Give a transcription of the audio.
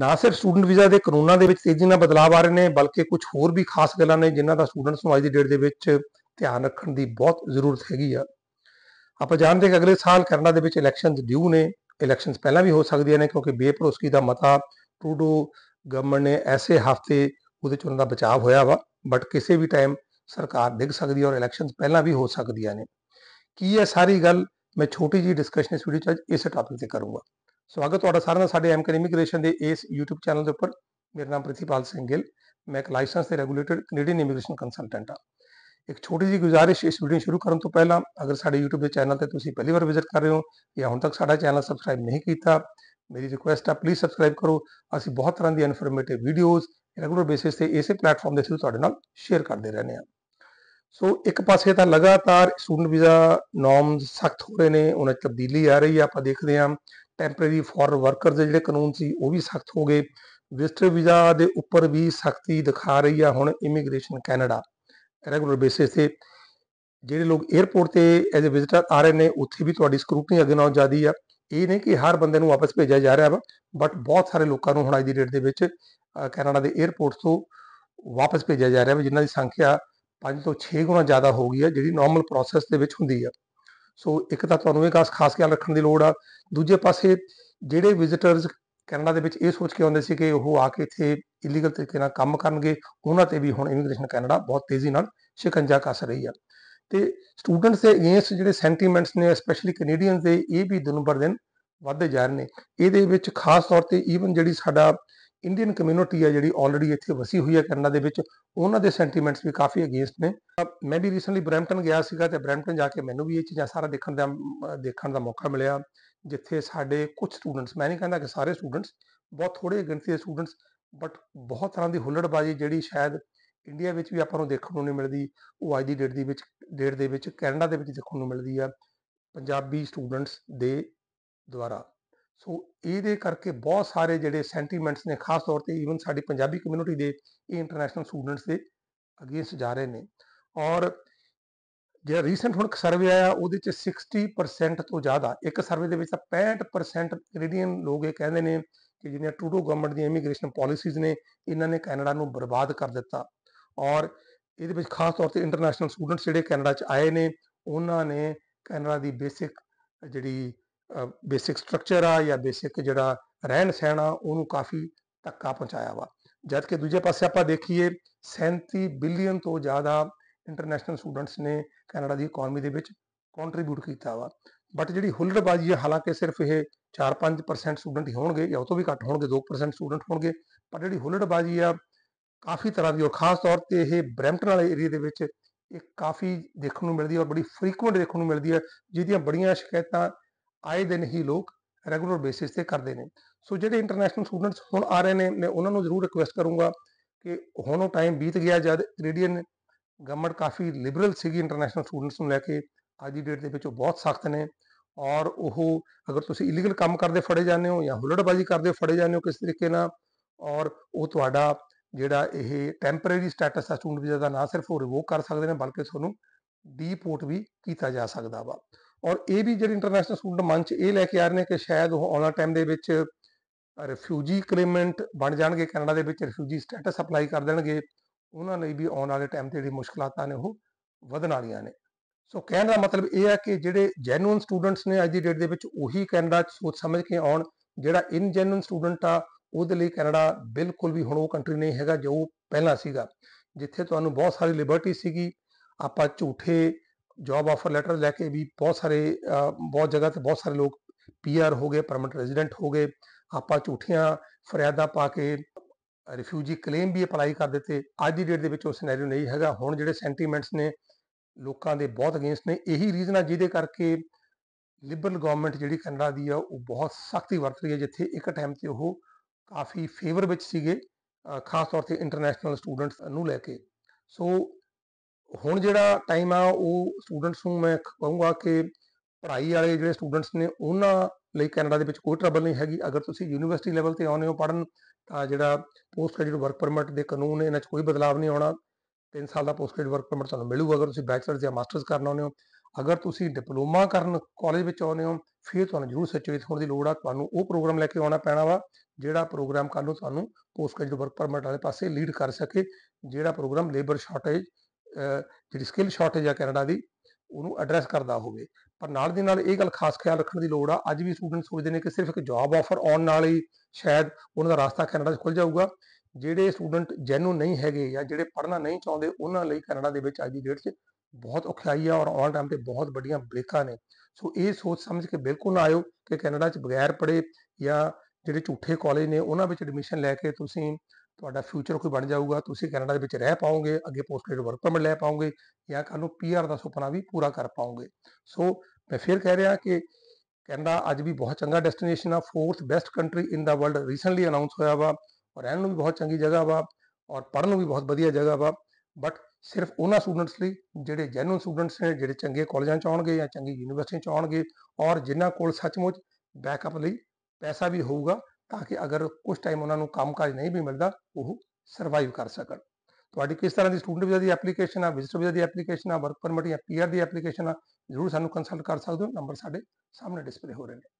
ਨਾ ਸਿਰਫ student visa ਦੇ ਕਾਨੂੰਨਾਂ ਦੇ ਵਿੱਚ ਤੇਜ਼ੀ ਨਾਲ ਬਦਲਾਅ ਆ ਰਹੇ ਨੇ ਬਲਕਿ ਕੁਝ ਹੋਰ ਵੀ ਖਾਸ ਗੱਲਾਂ ਨੇ ਜਿਨ੍ਹਾਂ ਦਾ ਸਟੂਡੈਂਟਸ ਨੂੰ ਅੱਜ ਦੀ ਡੇਟ ਦੇ ਵਿੱਚ ਧਿਆਨ ਰੱਖਣ ਦੀ ਬਹੁਤ ਜ਼ਰੂਰਤ ਹੈਗੀ ਆ ਆਪਾਂ ਜਾਣਦੇ ਕਿ ਅਗਲੇ ਸਾਲ ਕੈਨੇਡਾ ਦੇ ਵਿੱਚ ਇਲੈਕਸ਼ਨਸ ਡਿਊ ਨੇ ਇਲੈਕਸ਼ਨਸ ਪਹਿਲਾਂ ਵੀ ਹੋ ਸਕਦੀਆਂ ਨੇ ਕਿਉਂਕਿ ਬੇਪਰੋਸਕੀ ਦਾ ਮਤਾ ਟਰੂਡੋ ਗਵਰਨਮੈਂਟ ਨੇ ਐਸੇ ਹਫਤੇ ਉਹਦੇ ਚੋਂ ਉਹਨਾਂ ਦਾ ਬਚਾਅ ਹੋਇਆ ਵਾ ਬਟ ਕਿਸੇ ਵੀ ਟਾਈਮ ਸਰਕਾਰ ਡਿੱਗ ਸਕਦੀ ਹੈ ਔਰ ਇਲੈਕਸ਼ਨਸ ਪਹਿਲਾਂ ਵੀ ਹੋ ਸਕਦੀਆਂ ਨੇ ਕੀ ਇਹ ਸਾਰੀ ਗੱਲ ਮੈਂ ਛੋਟੀ ਜੀ ਡਿਸਕਸ਼ਨ ਇਸ ਵੀਡੀਓ ਚ ਅੱਜ ਇਸ ਟਾਪਿਕ ਤੇ ਕਰੂੰਗਾ ਸਵਾਗਤ ਤੁਹਾਡਾ ਸਾਰਿਆਂ ਦਾ ਸਾਡੇ ਐਮਕਨ ਇਮੀਗ੍ਰੇਸ਼ਨ ਦੇ ਇਸ YouTube ਚੈਨਲ ਦੇ ਉੱਪਰ ਮੇਰਾ ਨਾਮ ਪ੍ਰਤੀਪਾਲ ਸਿੰਘ ਗਿੱਲ ਮੈਂ ਇੱਕ ਲਾਇਸੈਂਸ ਤੇ ਰੈਗੂਲੇਟਡ ਕੈਨੇਡੀਅਨ ਇਮੀਗ੍ਰੇਸ਼ਨ ਕੰਸਲਟੈਂਟ ਆ ਇੱਕ ਛੋਟੀ ਜੀ ਗੁਜ਼ਾਰਿਸ਼ ਇਸ ਵੀਡੀਓ ਸ਼ੁਰੂ ਕਰਨ ਤੋਂ ਪਹਿਲਾਂ ਅਗਰ ਸਾਡੇ YouTube ਦੇ ਚੈਨਲ ਤੇ ਤੁਸੀਂ ਪਹਿਲੀ ਵਾਰ ਵਿਜ਼ਿਟ ਕਰ ਰਹੇ ਹੋ ਜਾਂ ਹੁਣ ਤੱਕ ਸਾਡਾ ਚੈਨਲ ਸਬਸਕ੍ਰਾਈਬ ਨਹੀਂ ਕੀਤਾ ਮੇਰੀ ਰਿਕੁਐਸਟ ਆ ਪਲੀਜ਼ ਸਬਸਕ੍ਰਾਈਬ ਕਰੋ ਅਸੀਂ ਬਹੁਤ ਤਰ੍ਹਾਂ ਦੀ ਇਨਫੋਰਮੇਟਿਵ ਵੀਡੀਓਜ਼ ਰੈਗੂਲਰ ਬੇਸਿਸ ਤੇ ਇਸੇ ਪਲੇਟਫਾਰਮ ਦੇ ਥਰੂ ਤੁਹਾਡੇ ਨਾਲ ਸ਼ੇਅਰ ਕਰਦੇ ਰਹਿੰਦੇ ਆ ਸੋ ਇੱਕ ਪਾਸੇ ਤਾਂ ਲਗਾਤਾਰ ਸਟੂਡੈਂਟ ਵੀਜ਼ਾ ਨਾਰਮਸ ਸਖਤ ਹੋ ਰਹੇ ਨੇ ਉਹਨਾਂ 'ਚ ਤਬਦੀਲੀ ਆ ਰਹੀ ਆ ਆਪਾਂ ਦੇਖਦੇ ਹਾਂ ਟੈਂਪਰੇਰੀ ਫੋਰਨ ਵਰਕਰ ਦੇ ਜਿਹੜੇ ਕਾਨੂੰਨ ਸੀ ਉਹ ਵੀ ਸਖਤ ਹੋ ਗਏ ਵਿਜ਼ਟਰ ਵੀਜ਼ਾ ਦੇ ਉੱਪਰ ਵੀ ਸਖਤੀ ਦਿਖਾ ਰਹੀ ਆ ਹੁਣ ਇਮੀਗ੍ਰੇਸ਼ਨ ਕੈਨੇਡਾ ਰੈਗੂਲਰ ਬੇਸਿਸ ਤੇ ਜਿਹੜੇ ਲੋਕ 에어ਪੋਰਟ ਤੇ ਐਜ਼ ਅ ਵਿਜ਼ਟਰ ਆ ਰਹੇ ਨੇ ਉੱਥੇ ਵੀ ਤੁਹਾਡੀ ਸਕਰੂਟਨੀ ਅੱਗੇ ਨਾਲੋਂ ਜ਼ਿਆਦੀ ਆ ਇਹ ਨਹੀਂ ਕਿ ਹਰ ਬੰਦੇ ਨੂੰ ਵਾਪਸ ਭੇਜਿਆ ਜਾ ਰਿਹਾ ਵਾ ਬਟ ਬਹੁਤ ਸਾਰੇ ਲੋਕਾਂ ਨੂੰ ਹੁਣ ਅੱਜ ਦੀ ਡੇਟ ਦੇ ਵਿੱਚ ਕੈਨੇਡਾ ਦੇ 에어ਪੋਰਟ ਤੋਂ ਵਾਪਸ ਭੇਜਿਆ ਜਾ ਰਿਹਾ ਵਾ ਜਿਨ੍ਹਾਂ ਦੀ ਸੰਖਿਆ 5 ਤੋਂ 6 ਗੁਣਾ ਜ਼ਿਆਦਾ ਹੋ ਗਈ ਹੈ ਜਿਹੜੀ ਨਾਰਮਲ ਪ੍ਰੋਸੈਸ ਦੇ ਵਿੱਚ ਹੁੰਦੀ ਆ ਸੋ ਇੱਕ ਤਾਂ ਤੁਹਾਨੂੰ ਇਹ ਖਾਸ ਖਾਸ ਖਿਆਲ ਰੱਖਣ ਦੀ ਲੋੜ ਆ ਦੂਜੇ ਪਾਸੇ ਜਿਹੜੇ ਵਿਜ਼ਿਟਰਸ ਕੈਨੇਡਾ ਦੇ ਵਿੱਚ ਇਹ ਸੋਚ ਕੇ ਆਉਂਦੇ ਸੀ ਕਿ ਉਹ ਆ ਕੇ ਇੱਥੇ ਇਲੀਗਲ ਤਰੀਕੇ ਨਾਲ ਕੰਮ ਕਰਨਗੇ ਉਹਨਾਂ ਤੇ ਵੀ ਹੁਣ ਇਮੀਗ੍ਰੇਸ਼ਨ ਕੈਨੇਡਾ ਬਹੁਤ ਤੇਜ਼ੀ ਨਾਲ ਸ਼ਿਕੰਜਾ ਕੱਸ ਰਹੀ ਆ ਤੇ ਸਟੂਡੈਂਟਸ ਦੇ ਅਗੇਂਸਟ ਜਿਹੜੇ ਸੈਂਟੀਮੈਂਟਸ ਨੇ ਸਪੈਸ਼ਲੀ ਕੈਨੇਡੀਅਨਸ ਦੇ ਇਹ ਵੀ ਦਿਨ ਬਰ ਦਿਨ ਵੱਧਦੇ ਜਾ ਰਹੇ ਨੇ ਇਹਦੇ ਵਿੱਚ ਖਾਸ ਤੌਰ ਤੇ ਈਵਨ ਜਿਹੜੀ ਸਾਡਾ ਇੰਡੀਅਨ ਕਮਿਊਨਿਟੀ ਆ ਜਿਹੜੀ ਆਲਰੇਡੀ ਇੱਥੇ ਵਸੀ ਹੋਈ ਹੈ ਕੈਨੇਡਾ ਦੇ ਵਿੱਚ ਉਹਨਾਂ ਦੇ ਸੈਂਟੀਮੈਂਟਸ ਵੀ ਕਾਫੀ ਅਗੇਂਸਟ ਨੇ ਮੈਂ ਵੀ ਰੀਸੈਂਟਲੀ ਬ੍ਰੈਂਪਟਨ ਗਿਆ ਸੀਗਾ ਤੇ ਬ੍ਰੈਂਪਟਨ ਜਾ ਕੇ ਮੈਨੂੰ ਵੀ ਇਹ ਚੀਜ਼ਾਂ ਸਾਰਾ ਦੇਖਣ ਦਾ ਦੇਖਣ ਦਾ ਮੌਕਾ ਮਿਲਿਆ ਜਿੱਥੇ ਸਾਡੇ ਕੁਝ ਸਟੂਡੈਂਟਸ ਮੈਂ ਨਹੀਂ ਕਹਿੰਦਾ ਕਿ ਸਾਰੇ ਸਟੂਡੈਂਟਸ ਬਹੁਤ ਥੋੜੇ ਗਿਣਤੀ ਦੇ ਸਟੂਡੈਂਟਸ ਬਟ ਬਹੁਤ ਤਰ੍ਹਾਂ ਦੀ ਹੁੱਲੜਬਾਜ਼ੀ ਜਿਹੜੀ ਸ਼ਾਇਦ ਇੰਡੀਆ ਵਿੱਚ ਵੀ ਆਪਾਂ ਨੂੰ ਦੇਖਣ ਨੂੰ ਨਹੀਂ ਮਿਲਦੀ ਉਹ ਅੱਜ ਦੀ ਡੇਟ ਦੇ ਵਿੱਚ ਡੇਟ ਦੇ ਵਿੱਚ ਕੈਨੇਡਾ ਦੇ ਵਿੱਚ ਦੇਖਣ ਨੂੰ ਮਿਲਦੀ ਆ ਪੰਜਾਬੀ ਸਟੂਡੈਂਟਸ ਦੇ ਦੁਆਰਾ ਸੋ ਇਹਦੇ ਕਰਕੇ ਬਹੁਤ ਸਾਰੇ ਜਿਹੜੇ ਸੈਂਟੀਮੈਂਟਸ ਨੇ ਖਾਸ ਤੌਰ ਤੇ ਈਵਨ ਸਾਡੀ ਪੰਜਾਬੀ ਕਮਿਊਨਿਟੀ ਦੇ ਇਹ ਇੰਟਰਨੈਸ਼ਨਲ ਸਟੂਡੈਂਟਸ ਦੇ ਅਗੇਂਸਟ ਜਾ ਰਹੇ ਨੇ ਔਰ ਜਿਹੜਾ ਰੀਸੈਂਟ ਹੁਣ ਸਰਵੇ ਆਇਆ ਉਹਦੇ ਚ 60% ਤੋਂ ਜ਼ਿਆਦਾ ਇੱਕ ਸਰਵੇ ਦੇ ਵਿੱਚ ਤਾਂ 65% ਕੈਨੇਡੀਅਨ ਲੋਕ ਇਹ ਕਹਿੰਦੇ ਨੇ ਕਿ ਜਿਹੜੀਆਂ ਟੂਡੋ ਗਵਰਨਮੈਂਟ ਦੀਆਂ ਇਮੀਗ੍ਰੇਸ਼ਨ ਪਾਲਿਸੀਜ਼ ਨੇ ਇਹਨਾਂ ਨੇ ਕੈਨੇਡਾ ਨੂੰ ਬਰਬਾਦ ਕਰ ਦਿੱਤਾ ਔਰ ਇਹਦੇ ਵਿੱਚ ਖਾਸ ਤੌਰ ਤੇ ਇੰਟਰਨੈਸ਼ਨਲ ਸਟੂਡੈਂਟਸ ਜਿਹੜੇ ਕੈਨੇਡਾ ਚ ਆਏ ਨੇ ਉਹਨਾਂ ਨੇ ਕੈਨੇਡਾ ਦੀ ਬੇਸਿਕ ਜਿਹੜੀ ਬੇਸਿਕ ਸਟਰਕਚਰ ਆ ਜਾਂ ਬੇਸਿਕ ਜਿਹੜਾ ਰਹਿਣ ਸਹਿਣ ਆ ਉਹਨੂੰ ਕਾਫੀ ਧੱਕਾ ਪਹੁੰਚਾਇਆ ਵਾ ਜਦ ਕਿ ਦੂਜੇ ਪਾਸੇ ਆਪਾਂ ਦੇਖੀਏ 37 ਬਿਲੀਅਨ ਤੋਂ ਜ਼ਿਆਦਾ ਇੰਟਰਨੈਸ਼ਨਲ ਸਟੂਡੈਂਟਸ ਨੇ ਕੈਨੇਡਾ ਦੀ ਇਕਨੋਮੀ ਦੇ ਵਿੱਚ ਕੰਟਰੀਬਿਊਟ ਕੀਤਾ ਵਾ ਬਟ ਜਿਹੜੀ ਹੁਲੜਬਾਜ਼ੀ ਹੈ ਹਾਲਾਂਕਿ ਸਿਰਫ ਇਹ 4-5% ਸਟੂਡੈਂਟ ਹੀ ਹੋਣਗੇ ਜਾਂ ਉਹ ਤੋਂ ਵੀ ਘੱਟ ਹੋਣਗੇ 2% ਸਟੂਡੈਂਟ ਹੋਣਗੇ ਪਰ ਜਿਹੜੀ ਹੁਲੜਬਾਜ਼ੀ ਆ ਕਾਫੀ ਤਰ੍ਹਾਂ ਦੀ ਔਰ ਖਾਸ ਤੌਰ ਤੇ ਇਹ ਬ੍ਰੈਂਪਟਨ ਵਾਲੇ ਏਰੀਆ ਦੇ ਵਿੱਚ ਇਹ ਕਾਫੀ ਦੇਖਣ ਨੂੰ ਮਿਲਦੀ ਹੈ ਔਰ ਬੜੀ ਫ੍ਰੀਕੁਐਂਟ ਦੇਖਣ ਨੂੰ ਮਿਲਦੀ ਹੈ ਜਿਹਦੀਆਂ ਬੜੀਆਂ ਸ਼ਿਕਾਇਤਾਂ ਆਏ ਦਿਨ ਹੀ ਲੋਕ ਰੈਗੂਲਰ ਬੇਸਿਸ ਤੇ ਕਰਦੇ ਨੇ ਸੋ ਜਿਹੜੇ ਇੰਟਰਨੈਸ਼ਨਲ ਸਟੂਡੈਂਟਸ ਹੁਣ ਆ ਰਹੇ ਨੇ ਮੈਂ ਉਹਨਾਂ ਨੂੰ ਜ਼ਰੂਰ ਰਿਕੁਐਸਟ ਕਰੂੰਗਾ ਕਿ ਹੁਣ ਉਹ ਟਾਈਮ ਬੀਤ ਗਿਆ ਜਦ ਕੈਨੇਡੀਅਨ ਗਵਰਨਮੈਂਟ ਕਾਫੀ ਲਿਬਰਲ ਸੀਗੀ ਇੰਟਰਨੈਸ਼ਨਲ ਸਟੂਡੈਂਟਸ ਨੂੰ ਲੈ ਕੇ ਅੱਜ ਦੀ ਡੇਟ ਦੇ ਵਿੱਚ ਉਹ ਬਹੁਤ ਸਖਤ ਨੇ ਔਰ ਉਹ ਅਗਰ ਤੁਸੀਂ ਇਲੀਗਲ ਕੰਮ ਕਰਦੇ ਫੜੇ ਜਾਂਦੇ ਹੋ ਜਾਂ ਹੁਲੜਬਾਜ਼ੀ ਕਰਦੇ ਫੜੇ ਜਾਂਦੇ ਹੋ ਕਿਸ ਤਰੀਕੇ ਨਾਲ ਔਰ ਉਹ ਤੁਹਾਡਾ ਜਿਹੜਾ ਇਹ ਟੈਂਪਰੇਰੀ ਸਟੇਟਸ ਦਾ ਸਟੂਡੈਂਟ ਵੀਜ਼ਾ ਦਾ ਨਾ ਸਿਰਫ ਉਹ ਰਿਵੋਕ ਕਰ ਸਕਦੇ ਨੇ ਬਲਕਿ ਤੁਹਾਨੂੰ ਡੀਪੋਰਟ ਵੀ ਕੀਤਾ ਜਾ ਸਕਦਾ ਵਾ ਔਰ ਇਹ ਵੀ ਜਿਹੜੇ ਇੰਟਰਨੈਸ਼ਨਲ ਸਟੂਡੈਂਟ ਮੰਚ ਇਹ ਲੈ ਕੇ ਆ ਰਹੇ ਨੇ ਕਿ ਸ਼ਾਇਦ ਉਹ ਆਉਣ ਵਾਲੇ ਟਾਈਮ ਦੇ ਵਿੱਚ ਰਿਫਿਊਜੀ ਕਲੇਮੈਂਟ ਬਣ ਜਾਣਗੇ ਕੈਨੇਡਾ ਦੇ ਵਿੱਚ ਰਿਫਿਊਜੀ ਸਟੇਟਸ ਅਪਲਾਈ ਕਰ ਦੇਣਗੇ ਉਹਨਾਂ ਲਈ ਵੀ ਆਉਣ ਵਾਲੇ ਟਾਈਮ ਤੇ ਜਿਹੜੀ ਮੁਸ਼ਕਲਾਂ ਨੇ ਉਹ ਵਧਣ ਵਾਲੀਆਂ ਨੇ ਸੋ ਕਹਿਣ ਦਾ ਮਤਲਬ ਇਹ ਹੈ ਕਿ ਜਿਹੜੇ ਜੈਨੂਇਨ ਸਟੂਡੈਂਟਸ ਨੇ ਅੱਜ ਦੀ ਡੇਟ ਦੇ ਵਿੱਚ ਉਹੀ ਕੈਨੇਡਾ ਸੋਚ ਸਮਝ ਕੇ ਆਉਣ ਜਿਹੜਾ ਇਨ ਜੈਨੂਇਨ ਸਟੂਡੈਂਟ ਆ ਉਹਦੇ ਲਈ ਕੈਨੇਡਾ ਬਿਲਕੁਲ ਵੀ ਹੁਣ ਉਹ ਕੰਟਰੀ ਨਹੀਂ ਹੈਗਾ ਜੋ ਪਹਿਲਾਂ ਸੀਗਾ ਜਿੱਥੇ ਤੁਹਾਨੂੰ ਬਹੁਤ ਸਾਰੀ ਲਿਬਰਟੀ ਸੀਗੀ ਆਪਾਂ ਝੂਠੇ ਜੌਬ ਆਫਰ ਲੈਟਰ ਲੈ ਕੇ ਵੀ ਬਹੁਤ ਸਾਰੇ ਬਹੁਤ ਜਗ੍ਹਾ ਤੇ ਬਹੁਤ ਸਾਰੇ ਲੋਕ ਪੀਆਰ ਹੋ ਗਏ ਪਰਮਨੈਂਟ ਰੈਜ਼ੀਡੈਂਟ ਹੋ ਗਏ ਆਪਾਂ ਝੂਠੀਆਂ ਫਰਿਆਦਾ ਪਾ ਕੇ ਰਿਫਿਊਜੀ ਕਲੇਮ ਵੀ ਅਪਲਾਈ ਕਰ ਦਿੱਤੇ ਅੱਜ ਦੀ ਡੇਟ ਦੇ ਵਿੱਚ ਉਹ ਸਿਨੈਰੀਓ ਨਹੀਂ ਹੈਗਾ ਹੁਣ ਜਿਹੜੇ ਸੈਂਟੀਮੈਂਟਸ ਨੇ ਲੋਕਾਂ ਦੇ ਬਹੁਤ ਅਗੇਂਸਟ ਨੇ ਇਹੀ ਰੀਜ਼ਨ ਆ ਜਿਹਦੇ ਕਰਕੇ ਲਿਬਰਲ ਗਵਰਨਮੈਂਟ ਜਿਹੜੀ ਕੈਨੇਡਾ ਦੀ ਆ ਉਹ ਬਹੁਤ ਸਖਤੀ ਵਰਤ ਰਹੀ ਹੈ ਜਿੱਥੇ ਇੱਕ ਟਾਈਮ ਤੇ ਉਹ ਕਾਫੀ ਫੇਵਰ ਵਿੱਚ ਸੀਗੇ ਖਾਸ ਤੌਰ ਤੇ ਇੰਟਰਨੈਸ਼ਨਲ ਸਟੂਡੈਂਟਸ ਨੂੰ ਲੈ ਕੇ ਸੋ ਹੁਣ ਜਿਹੜਾ ਟਾਈਮ ਆ ਉਹ ਸਟੂਡੈਂਟਸ ਨੂੰ ਮੈਂ ਕਹੂੰਗਾ ਕਿ ਪੜ੍ਹਾਈ ਵਾਲੇ ਜਿਹੜੇ ਸਟੂਡੈਂਟਸ ਨੇ ਉਹਨਾਂ ਲਈ ਕੈਨੇਡਾ ਦੇ ਵਿੱਚ ਕੋਈ ਟਰਬਲ ਨਹੀਂ ਹੈਗੀ ਅਗਰ ਤੁਸੀਂ ਯੂਨੀਵਰਸਿਟੀ ਲੈਵਲ ਤੇ ਆਉਨੇ ਹੋ ਪੜਨ ਤਾਂ ਜਿਹੜਾ ਪੋਸਟ ਗ੍ਰੈਜੂਏਟ ਵਰਕ ਪਰਮਿਟ ਦੇ ਕਾਨੂੰਨ ਨੇ ਇਹਨਾਂ 'ਚ ਕੋਈ ਬਦਲਾਅ ਨਹੀਂ ਆਉਣਾ 3 ਸਾਲ ਦਾ ਪੋਸਟ ਗ੍ਰੈਜੂਏਟ ਵਰਕ ਪਰਮਿਟ ਤੁਹਾਨੂੰ ਮਿਲੂਗਾ ਅਗਰ ਤੁਸੀਂ ਬੈਚਲਰਸ ਜਾਂ ਮਾਸਟਰਸ ਕਰਨ ਆਉਨੇ ਹੋ ਅਗਰ ਤੁਸੀਂ ਡਿਪਲੋਮਾ ਕਰਨ ਕਾਲਜ ਵਿੱਚ ਆਉਨੇ ਹੋ ਫਿਰ ਤੁਹਾਨੂੰ ਜ਼ਰੂਰ ਸਿਚੁਏਸ਼ਨ ਹੋਣ ਦੀ ਲੋੜ ਆ ਤੁਹਾਨੂੰ ਉਹ ਪ੍ਰੋਗਰਾਮ ਲੈ ਕੇ ਆਉਣਾ ਪੈਣਾ ਵਾ ਜਿਹੜਾ ਪ੍ਰੋਗਰਾਮ ਕੱਲ ਨੂੰ ਤੁਹਾਨੂੰ ਪੋਸਟ ਗ੍ਰੈਜੂਏਟ ਵਰਕ ਪਰਮਿਟ ਵਾਲੇ ਪਾਸੇ ਲੀਡ ਕਰ ਸਕੇ ਜਿਹੜਾ ਪ੍ਰੋਗਰਾਮ ਲੇਬਰ ਸ਼ਾਰਟੇਜ ਜਿਹੜੀ ਸਕਿੱਲ ਸ਼ਾਰਟੇਜ ਆ ਕੈਨੇਡਾ ਦੀ ਉਹਨੂੰ ਐਡਰੈਸ ਕਰਦਾ ਹੋਵੇ ਪਰ ਨਾਲ ਦੀ ਨਾਲ ਇਹ ਗੱਲ ਖਾਸ ਖਿਆਲ ਰੱਖਣ ਦੀ ਲੋੜ ਆ ਅੱਜ ਵੀ ਸਟੂਡੈਂਟ ਸੋਚਦੇ ਨੇ ਕਿ ਸਿਰਫ ਇੱਕ ਜੌਬ ਆਫਰ ਆਉਣ ਨਾਲ ਹੀ ਸ਼ਾਇਦ ਉਹਨਾਂ ਦਾ ਰਸਤਾ ਕੈਨੇਡਾ 'ਚ ਖੁੱਲ ਜਾਊਗਾ ਜਿਹੜੇ ਸਟੂਡੈਂਟ ਜੈਨੂ ਨਹੀਂ ਹੈਗੇ ਜਾਂ ਜਿਹੜੇ ਪੜ੍ਹਨਾ ਨਹੀਂ ਚਾਹੁੰਦੇ ਉਹਨਾਂ ਲਈ ਕੈਨੇਡਾ ਦੇ ਵਿੱਚ ਅੱਜ ਦੀ ਡੇਟ 'ਚ ਬਹੁਤ ਔਖਾਈ ਆ ਔਰ ਆਨ ਟਾਈਮ ਤੇ ਬਹੁਤ ਵੱਡੀਆਂ ਬ੍ਰੇਕਾਂ ਨੇ ਸੋ ਇਹ ਸੋਚ ਸਮਝ ਕੇ ਬਿਲਕੁਲ ਨਾ ਆਇਓ ਕਿ ਕੈਨੇਡਾ 'ਚ ਬਗੈਰ ਪੜ੍ਹੇ ਜਾਂ ਜਿਹੜੇ ਝੂਠੇ ਕਾਲਜ ਨੇ ਉਹਨਾਂ ਵਿੱਚ ਐਡਮਿਸ਼ਨ ਲੈ ਕੇ ਤੁਸੀਂ ਤੁਹਾਡਾ ਫਿਊਚਰ ਕੋਈ ਬਣ ਜਾਊਗਾ ਤੁਸੀਂ ਕੈਨੇਡਾ ਦੇ ਵਿੱਚ ਰਹਿ ਪਾਓਗੇ ਅੱਗੇ ਪੋਸਟ ਗ੍ਰੈਜੂਏਟ ਵਰਕ ਪਰਮਿਟ ਲੈ ਪਾਓਗੇ ਜਾਂ ਕੱਲ ਨੂੰ ਪੀਆਰ ਦਾ ਸੁਪਨਾ ਵੀ ਪੂਰਾ ਕਰ ਪਾਓਗੇ ਸੋ ਮੈਂ ਫਿਰ ਕਹਿ ਰਿਹਾ ਕਿ ਕੈਨੇਡਾ ਅੱਜ ਵੀ ਬਹੁਤ ਚੰਗਾ ਡੈਸਟੀਨੇਸ਼ਨ ਆ fourth best country in the world recently announce ਹੋਇਆ ਵਾ ਔਰ ਰਹਿਣ ਨੂੰ ਵੀ ਬਹੁਤ ਚੰਗੀ ਜਗ੍ਹਾ ਵਾ ਔਰ ਪੜ੍ਹਨ ਨੂੰ ਵੀ ਬਹੁਤ ਵਧੀਆ ਜਗ੍ਹਾ ਵਾ ਬਟ ਸਿਰਫ ਉਹਨਾਂ ਸਟੂਡੈਂਟਸ ਲਈ ਜਿਹੜੇ ਜੈਨੂਨ ਸਟੂਡੈਂਟਸ ਨੇ ਜਿਹੜੇ ਚੰਗੇ ਕਾਲਜਾਂ ਚ ਆਉਣਗੇ ਜਾਂ ਚੰਗੀ ਯੂਨੀਵਰਸਿਟੀ ਚ ਆਉਣਗੇ ਔਰ ਜਿਨ੍ਹਾਂ ਕੋਲ ਸੱਚਮੁੱਚ ਬੈਕਅਪ ਲਈ ਪੈਸਾ ਵੀ ਹੋਊਗਾ ਤਾਂ ਕਿ ਅਗਰ ਕੁਝ ਟਾਈਮ ਉਹਨਾਂ ਨੂੰ ਕੰਮਕਾਜ ਨਹੀਂ ਵੀ ਮਿਲਦਾ ਉਹ ਸਰਵਾਈਵ ਕਰ ਸਕਣ ਤੁਹਾਡੀ ਕਿਸ ਤਰ੍ਹਾਂ ਦੀ ਸਟੂਡੈਂਟ ਵੀਜ਼ਾ ਦੀ ਐਪਲੀਕੇਸ਼ਨ ਆ ਵਿਜ਼ਟਰ ਵੀਜ਼ਾ ਦੀ ਐਪਲੀਕੇਸ਼ਨ ਆ ਵਰਕ ਪਰਮਿਟ ਜਾਂ ਪੀਆਰ ਦੀ ਐਪਲੀਕੇਸ਼ਨ ਆ ਜ਼ਰੂਰ ਸਾਨੂੰ ਕੰਸਲਟ ਕਰ ਸਕਦੇ ਹੋ ਨੰਬਰ ਸਾਡੇ ਸਾਹਮਣੇ ਡਿਸਪਲੇ ਹੋ ਰਹੇ ਨੇ